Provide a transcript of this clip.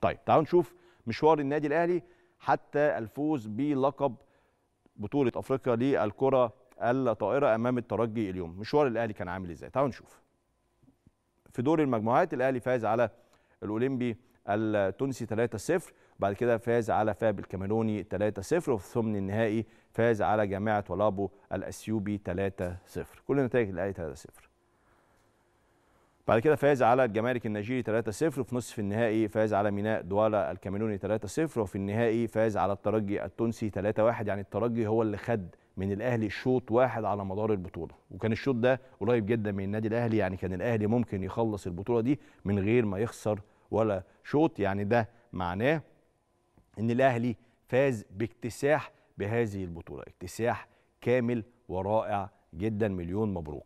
طيب تعالوا نشوف مشوار النادي الاهلي حتى الفوز بلقب بطوله افريقيا للكره الطائره امام الترجي اليوم مشوار الاهلي كان عامل ازاي تعالوا نشوف في دور المجموعات الاهلي فاز على الاولمبي التونسي 3-0 بعد كده فاز على فاب الكاميروني 3-0 وفي ثمن النهائي فاز على جامعه ولابو الاثيوبي 3-0 كل نتائج الاهلي 3-0 بعد كده فاز على الجمارك النيجيري 3-0 في نصف النهائي فاز على ميناء دوالا الكاميروني 3-0 وفي النهائي فاز على الترجي التونسي 3-1 يعني الترجي هو اللي خد من الاهلي شوط واحد على مدار البطوله وكان الشوط ده قريب جدا من النادي الاهلي يعني كان الاهلي ممكن يخلص البطوله دي من غير ما يخسر ولا شوط يعني ده معناه ان الاهلي فاز باكتساح بهذه البطوله اكتساح كامل ورائع جدا مليون مبروك